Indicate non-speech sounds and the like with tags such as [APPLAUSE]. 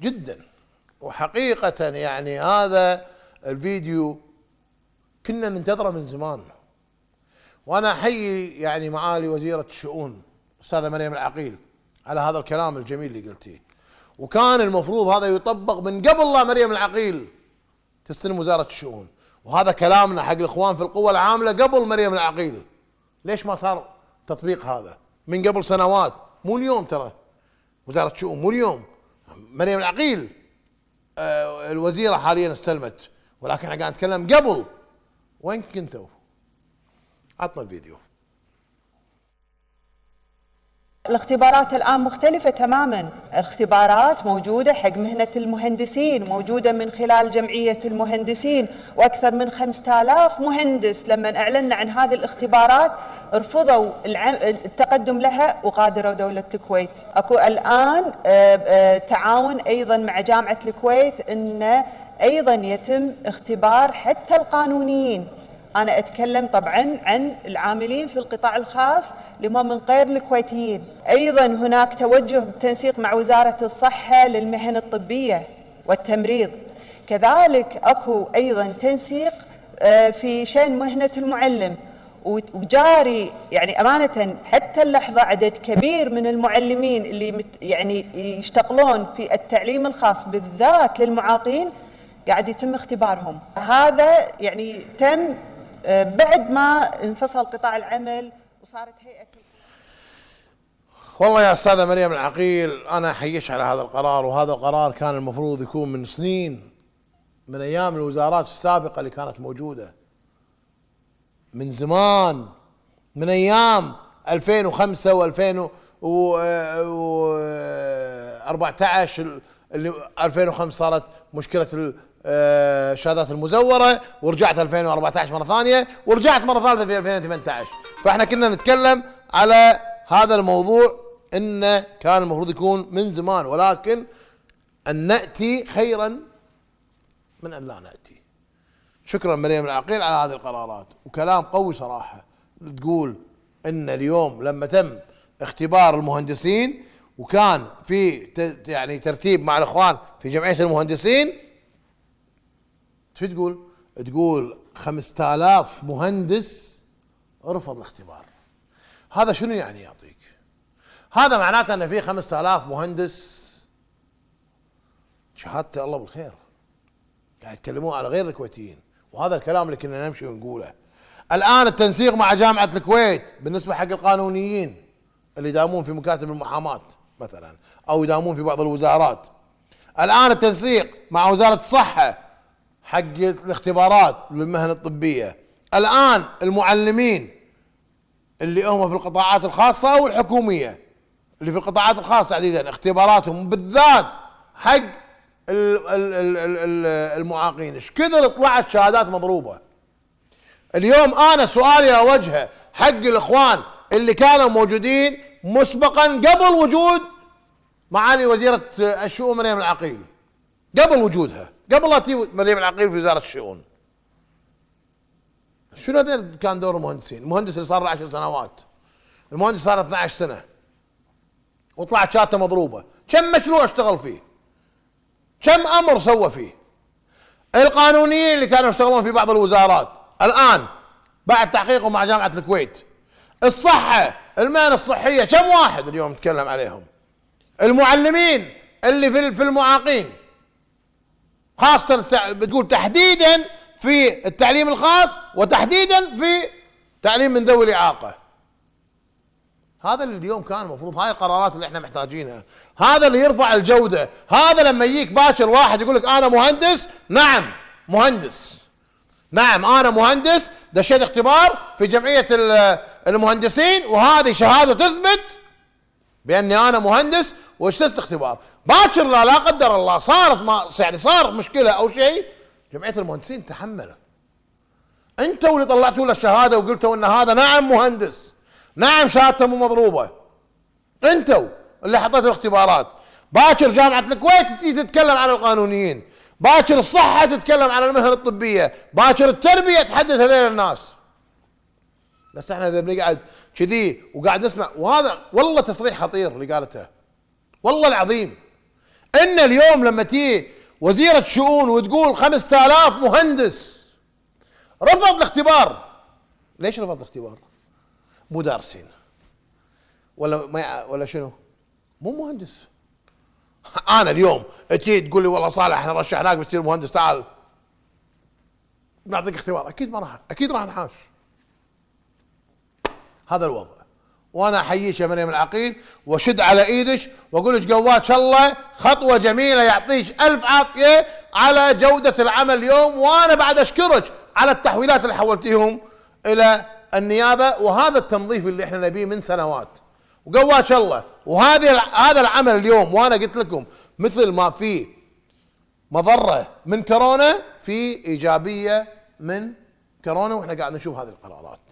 جدا وحقيقة يعني هذا الفيديو كنا ننتظره من زمان وانا احيي يعني معالي وزيرة الشؤون استاذة مريم العقيل على هذا الكلام الجميل اللي قلتيه وكان المفروض هذا يطبق من قبل لا مريم العقيل تستلم وزارة الشؤون وهذا كلامنا حق الاخوان في القوة العاملة قبل مريم العقيل ليش ما صار تطبيق هذا من قبل سنوات مو اليوم ترى وزارة الشؤون مو اليوم مريم العقيل آه، الوزيرة حاليا استلمت ولكن انا قاعد اتكلم قبل وين كنتوا؟ عطنا الفيديو الاختبارات الآن مختلفة تماما الاختبارات موجودة حق مهنة المهندسين موجودة من خلال جمعية المهندسين وأكثر من 5000 مهندس لما أعلنا عن هذه الاختبارات رفضوا التقدم لها وغادروا دولة الكويت أكو الآن آه، آه، تعاون أيضا مع جامعة الكويت أنه أيضا يتم اختبار حتى القانونيين أنا أتكلم طبعا عن العاملين في القطاع الخاص لما من غير الكويتيين أيضا هناك توجه بالتنسيق مع وزارة الصحة للمهن الطبية والتمريض كذلك أكو أيضا تنسيق آه، في شأن مهنة المعلم وجاري يعني أمانة حتى اللحظة عدد كبير من المعلمين اللي يعني يشتغلون في التعليم الخاص بالذات للمعاقين قاعد يتم اختبارهم هذا يعني تم آه، بعد ما انفصل قطاع العمل وصارت هيئه والله يا استاذه مريم العقيل انا احييك على هذا القرار وهذا القرار كان المفروض يكون من سنين من ايام الوزارات السابقه اللي كانت موجوده من زمان من ايام 2005 و 2014 اللي 2005 صارت مشكله الشهادات آه، المزوره ورجعت 2014 مره ثانيه ورجعت مره ثالثه في 2018 فاحنا كنا نتكلم على هذا الموضوع انه كان المفروض يكون من زمان ولكن ان ناتي خيرا من ان لا ناتي شكرا مريم العقيل على هذه القرارات وكلام قوي صراحه تقول ان اليوم لما تم اختبار المهندسين وكان في يعني ترتيب مع الاخوان في جمعيه المهندسين شو تقول؟ تقول 5000 مهندس رفض الاختبار هذا شنو يعني يعطيك؟ هذا معناته ان في 5000 مهندس شهادته الله بالخير قاعد يتكلمون على غير الكويتيين وهذا الكلام اللي كنا نمشي ونقوله الان التنسيق مع جامعه الكويت بالنسبه حق القانونيين اللي يداومون في مكاتب المحاماه مثلا او يداومون في بعض الوزارات الان التنسيق مع وزاره الصحه حق الاختبارات للمهنة الطبية الآن المعلمين اللي هم في القطاعات الخاصة أو الحكومية اللي في القطاعات الخاصة تحديدا اختباراتهم بالذات حق المعاقين ايش كثر طلعت شهادات مضروبة اليوم أنا سؤالي أوجهه حق الإخوان اللي كانوا موجودين مسبقا قبل وجود معالي وزيرة الشؤون مريم العقيل قبل وجودها قبل لا تجي مريم العقيل في وزاره الشؤون شنو هذا كان دور المهندسين؟ المهندس اللي صار له 10 سنوات المهندس صار 12 سنه وطلعت شاته مضروبه، كم مشروع اشتغل فيه؟ كم امر سوى فيه؟ القانونيين اللي كانوا يشتغلون في بعض الوزارات الان بعد تحقيقه مع جامعه الكويت الصحه المهن الصحيه كم واحد اليوم نتكلم عليهم؟ المعلمين اللي في في المعاقين خاصة بتقول تحديدا في التعليم الخاص وتحديدا في تعليم من ذوي الإعاقة هذا اللي اليوم كان المفروض هاي القرارات اللي احنا محتاجينها هذا اللي يرفع الجودة هذا لما يجيك باكر واحد يقول لك أنا مهندس نعم مهندس نعم أنا مهندس دشيت اختبار في جمعية المهندسين وهذه شهادة تثبت باني انا مهندس واجتزت اختبار باكر لا لا قدر الله صارت ما يعني صار مشكله او شيء جمعيه المهندسين تحملت انتوا اللي طلعتوا له الشهاده وقلتوا ان هذا نعم مهندس نعم شهادته مو مضروبه انتوا اللي حطيتوا الاختبارات باكر جامعه الكويت تتكلم عن القانونيين باكر الصحه تتكلم عن المهن الطبيه باكر التربيه تحدث هذول الناس بس احنا اذا بنقعد كذي وقاعد نسمع وهذا والله تصريح خطير اللي قالته والله العظيم ان اليوم لما تي وزيرة شؤون وتقول 5000 مهندس رفض الاختبار ليش رفض الاختبار؟ مو دارسين ولا ما ولا شنو؟ مو مهندس [LAUGHS] انا اليوم تجي تقول لي والله صالح احنا رشحناك بتصير مهندس تعال نعطيك اختبار اكيد ما راح اكيد راح نحاش هذا الوضع وانا احييك يا مريم العقيل واشد على ايدك واقول لك قواك الله خطوه جميله يعطيك الف عافيه على جوده العمل اليوم وانا بعد اشكرك على التحويلات اللي حولتيهم الى النيابه وهذا التنظيف اللي احنا نبيه من سنوات وقواك الله وهذه هذا العمل اليوم وانا قلت لكم مثل ما في مضره من كورونا في ايجابيه من كورونا واحنا قاعد نشوف هذه القرارات